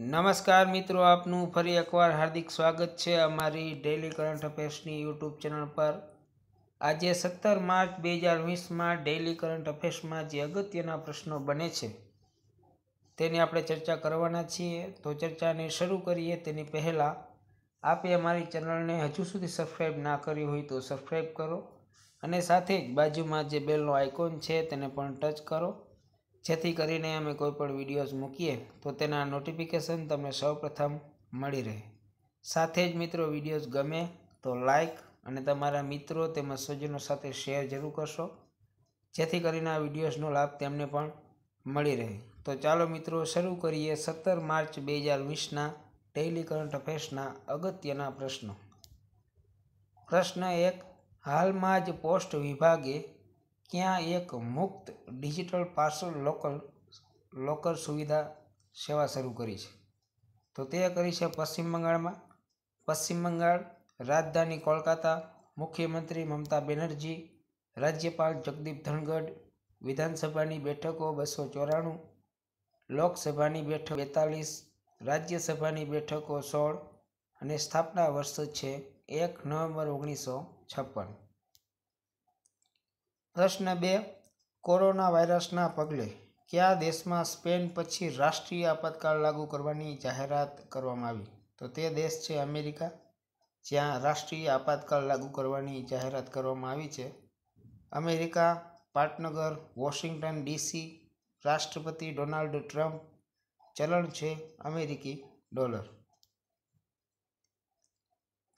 નમસ્કાર મિત્રો આપનું ફરી એકવાર હાર્દિક સ્વાગત છે અમારી ડેલી કરંટ અફેર્સની યુટ્યુબ ચેનલ પર આજે સત્તર માર્ચ બે હજાર વીસમાં ડેલી કરંટ અફેર્સમાં જે અગત્યના પ્રશ્નો બને છે તેની આપણે ચર્ચા કરવાના છીએ તો ચર્ચાને શરૂ કરીએ તેની પહેલાં આપે અમારી ચેનલને હજુ સુધી સબસ્ક્રાઈબ ના કરી હોય તો સબસ્ક્રાઈબ કરો અને સાથે જ બાજુમાં જે બેલનો આઇકોન છે તેને પણ ટચ કરો જેથી કરીને અમે કોઈ પણ વિડીયોઝ મૂકીએ તો તેના નોટિફિકેશન તમને સૌપ્રથમ મળી રહે સાથે જ મિત્રો વિડીયોઝ ગમે તો લાઇક અને તમારા મિત્રો તેમજ સ્વજનો સાથે શેર જરૂર કરશો જેથી કરીને આ વિડીયોઝનો લાભ તેમને પણ મળી રહે તો ચાલો મિત્રો શરૂ કરીએ સત્તર માર્ચ બે હજાર વીસના ડેઇલી કરંટ અફેર્સના અગત્યના પ્રશ્નો પ્રશ્ન એક હાલમાં જ પોસ્ટ વિભાગે ક્યાં એક મુક્ત ડિજિટલ પાર્સલ લોકલ લોકર સુવિધા સેવા શરૂ કરી છે તો તે કરી છે પશ્ચિમ બંગાળમાં પશ્ચિમ બંગાળ રાજધાની કોલકાતા મુખ્યમંત્રી મમતા બેનર્જી રાજ્યપાલ જગદીપ ધનગઢ વિધાનસભાની બેઠકો બસો ચોરાણું લોકસભાની બેઠક બેતાલીસ રાજ્યસભાની બેઠકો સોળ અને સ્થાપના વર્ષ છે એક નવેમ્બર ઓગણીસો છપ્પન પ્રશ્ન બે કોરોના વાયરસના પગલે કયા દેશમાં સ્પેન પછી રાષ્ટ્રીય આપાતકાળ લાગુ કરવાની જાહેરાત કરવામાં આવી તો તે દેશ છે અમેરિકા જ્યાં રાષ્ટ્રીય આપાતકાળ લાગુ કરવાની જાહેરાત કરવામાં આવી છે અમેરિકા પાટનગર વોશિંગ્ટન ડીસી રાષ્ટ્રપતિ ડોનાલ્ડ ટ્રમ્પ ચલણ છે અમેરિકી ડોલર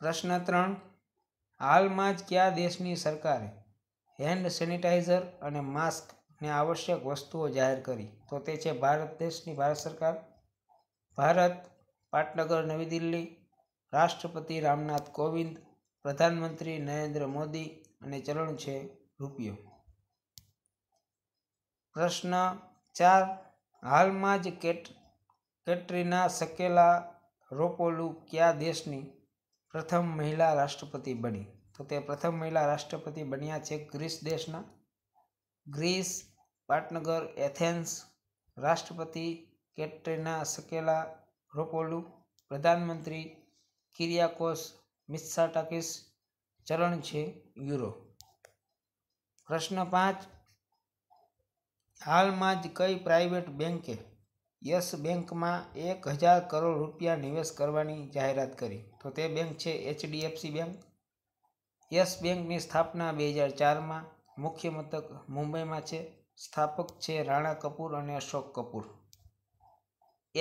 પ્રશ્ન ત્રણ હાલમાં જ કયા દેશની સરકારે હેન્ડ સેનિટાઇઝર અને માસ્કને આવશ્યક વસ્તુઓ જાહેર કરી તો તે છે ભારત દેશની ભારત સરકાર ભારત પાટનગર નવી દિલ્હી રાષ્ટ્રપતિ રામનાથ કોવિંદ પ્રધાનમંત્રી નરેન્દ્ર મોદી અને ચલણ છે રૂપિયો પ્રશ્ન ચાર હાલમાં જ કેટ કેટરીના સકેલા રોપોલુ કયા દેશની પ્રથમ મહિલા રાષ્ટ્રપતિ બની તો તે પ્રથમ મહિલા રાષ્ટ્રપતિ બન્યા છે ગ્રીસ દેશના ગ્રીસ પાટનગર એથેન્સ રાષ્ટ્રપતિ કેટરીના સકેલા રોપોલુ પ્રધાનમંત્રી કિરિયાકોસ મિત્સાટાકિસ ચરણ છે યુરો પ્રશ્ન પાંચ હાલમાં જ કઈ પ્રાઇવેટ બેન્કે યસ બેંકમાં એક હજાર કરોડ રૂપિયા નિવેશ કરવાની જાહેરાત કરી તો તે બેંક છે એચડીએફસી બેંક યસ બેંકની સ્થાપના બે હજાર ચારમાં મુખ્ય મથક મુંબઈમાં છે સ્થાપક છે રાણા કપૂર અને Ashok Kapoor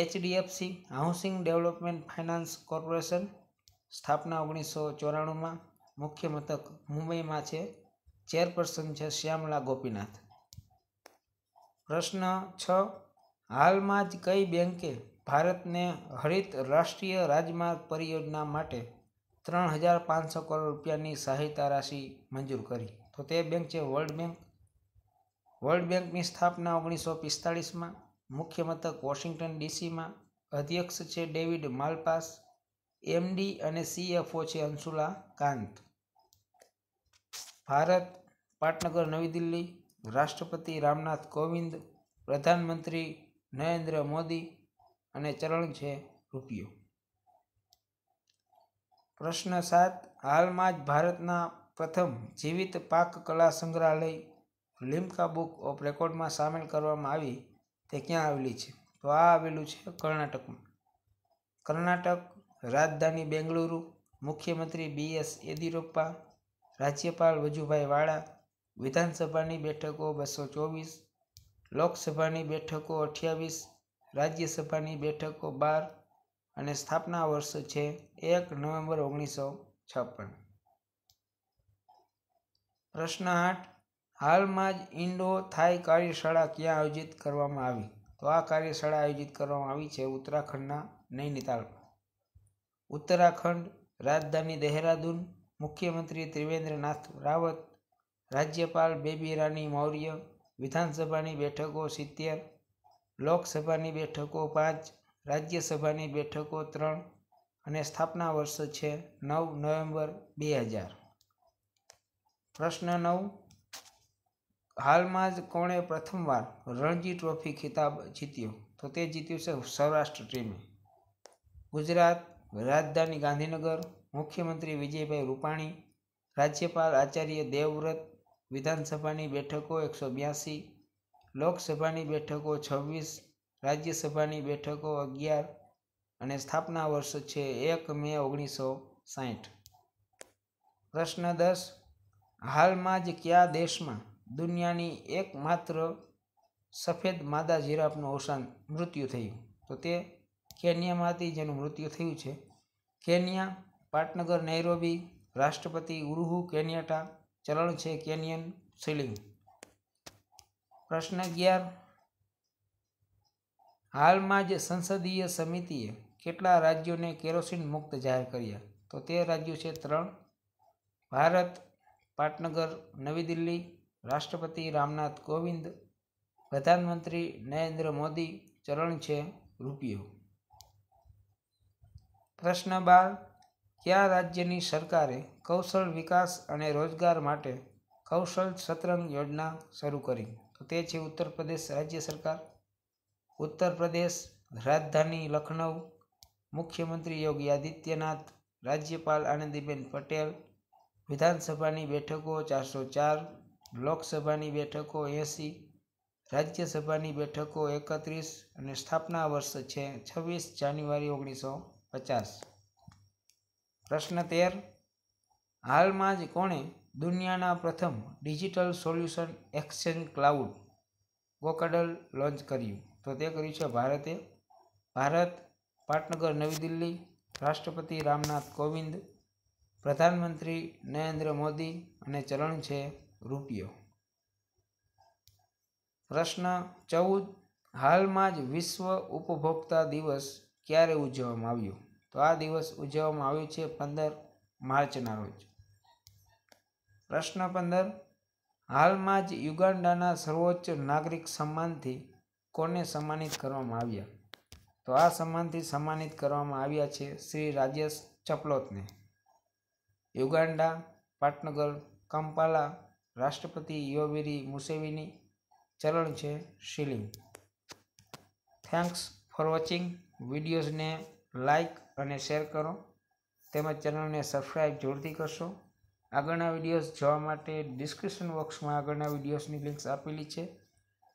HDFC housing development finance corporation સ્થાપના ઓગણીસો ચોરાણુંમાં મુખ્ય મથક મુંબઈમાં છે ચેરપર્સન છે શ્યામલા ગોપીનાથ પ્રશ્ન છ હાલમાં જ કઈ બેંકે ભારતને હરિત રાષ્ટ્રીય રાજમાર્ગ પરિયોજના માટે ત્રણ હજાર પાંચસો કરોડ રૂપિયાની સહાયતા રાશિ મંજૂર કરી તો તે બેંક છે વર્લ્ડ બેંક વર્લ્ડ બેંકની સ્થાપના ઓગણીસો પિસ્તાળીસમાં મુખ્ય મથક વોશિંગ્ટન ડીસીમાં અધ્યક્ષ છે ડેવિડ માલપાસ એમડી અને સીએફઓ છે અંશુલા કાંત ભારત પાટનગર નવી દિલ્હી રાષ્ટ્રપતિ રામનાથ કોવિંદ પ્રધાનમંત્રી નરેન્દ્ર મોદી અને ચરણ છે રૂપિયો પ્રશ્ન સાત હાલમાં જ ભારતના પ્રથમ જીવિત પાક કલા સંગ્રહાલય લિમ્કા બુક ઓફ રેકોર્ડમાં સામેલ કરવામાં આવી તે ક્યાં આવેલી છે તો આ આવેલું છે કર્ણાટકમાં કર્ણાટક રાજધાની બેંગલુરુ મુખ્યમંત્રી બી એસ યેદિયુરપ્પા રાજ્યપાલ વજુભાઈ વાળા વિધાનસભાની બેઠકો બસો ચોવીસ લોકસભાની બેઠકો અઠ્યાવીસ રાજ્યસભાની બેઠકો બાર અને સ્થાપના વર્ષ છે એક નવેમ્બર ઓગણીસો છપ્પન પ્રશ્ન આઠ હાલમાં જ ઇન્ડો થાઈ કાર્યશાળા ક્યાં આયોજિત કરવામાં આવી તો આ કાર્યશાળા આયોજિત કરવામાં આવી છે ઉત્તરાખંડના નૈનીતાલમાં ઉત્તરાખંડ રાજધાની દહેરાદૂન મુખ્યમંત્રી ત્રિવેન્દ્રનાથ રાવત રાજ્યપાલ બેબી રાની મૌર્ય વિધાનસભાની બેઠકો સિત્તેર લોકસભાની બેઠકો પાંચ રાજ્યસભાની બેઠકો ત્રણ અને સ્થાપના વર્ષ છે નવ નવેમ્બર બે હજાર પ્રશ્ન નવ હાલમાં જ કોણે પ્રથમવાર રણજી ટ્રોફી ખિતાબ જીત્યો તો તે જીત્યું છે સૌરાષ્ટ્ર ટીમે ગુજરાત રાજધાની ગાંધીનગર મુખ્યમંત્રી વિજયભાઈ રૂપાણી રાજ્યપાલ આચાર્ય દેવવ્રત વિધાનસભાની બેઠકો એકસો બ્યાસી લોકસભાની બેઠકો છવ્વીસ રાજ્યસભાની બેઠકો અગિયાર અને સ્થાપના વર્ષ છે એક મે ઓગણીસો સાહીઠ પ્રશ્ન દસ હાલમાં જ કયા દેશમાં દુનિયાની એકમાત્ર સફેદ માદા જીરાફનું અવસાન મૃત્યુ થયું તો તે કેન્યામાંથી જેનું મૃત્યુ થયું છે કેન્યા પાટનગર નૈરોબી રાષ્ટ્રપતિ ઉરુહુ કેન્યાટા ચલણ છે કેન્યન સિલિંગ પ્રશ્ન અગિયાર હાલમાં જ સંસદીય સમિતિએ કેટલા રાજ્યોને કેરોસીન મુક્ત જાહેર કર્યા તો તે રાજ્યો છે ત્રણ ભારત પાટનગર નવી દિલ્હી રાષ્ટ્રપતિ રામનાથ કોવિંદ પ્રધાનમંત્રી નરેન્દ્ર મોદી ચરણ છે રૂપિયો પ્રશ્ન બાર કયા રાજ્યની સરકારે કૌશલ વિકાસ અને રોજગાર માટે કૌશલ સતરંગ યોજના શરૂ કરી તો તે છે ઉત્તર પ્રદેશ રાજ્ય સરકાર ઉત્તર પ્રદેશ રાજધાની લખનઉ મુખ્યમંત્રી યોગી આદિત્યનાથ રાજ્યપાલ આનંદીબેન પટેલ વિધાનસભાની બેઠકો ચારસો ચાર લોકસભાની બેઠકો એંસી રાજ્યસભાની બેઠકો એકત્રીસ અને સ્થાપના વર્ષ છે છવ્વીસ જાન્યુઆરી ઓગણીસો પચાસ પ્રશ્ન તેર હાલમાં જ કોણે દુનિયાના પ્રથમ ડિજિટલ સોલ્યુશન એક્સચેન્જ ક્લાઉડ ગોકડલ લોન્ચ કર્યું તો તે કર્યું છે ભારતે ભારત પાટનગર નવી દિલ્હી રાષ્ટ્રપતિ રામનાથ કોવિંદ પ્રધાનમંત્રી નરેન્દ્ર મોદી અને ચલણ છે રૂપિયો પ્રશ્ન ચૌદ હાલમાં જ વિશ્વ ઉપભોક્તા દિવસ ક્યારે ઉજવવામાં આવ્યો તો આ દિવસ ઉજવવામાં આવ્યો છે પંદર માર્ચના રોજ પ્રશ્ન પંદર હાલમાં જ યુગાન્ડાના સર્વોચ્ચ નાગરિક સન્માનથી કોને સન્માનિત કરવામાં આવ્યા તો આ સન્માનથી સન્માનિત કરવામાં આવ્યા છે શ્રી રાજેશ ચપલોતને યુગાન્ડા પાટનગર કંપાલા રાષ્ટ્રપતિ યોવેરી મુસેવીની ચરણ છે શિલિંગ થેન્ક્સ ફોર વોચિંગ વિડીયોઝને લાઇક અને શેર કરો તેમજ ચેનલને સબસ્ક્રાઈબ જરૂરથી કરશો આગળના વિડીયોઝ જોવા માટે ડિસ્ક્રિપ્શન બોક્સમાં આગળના વિડીયોઝની લિંક્સ આપેલી છે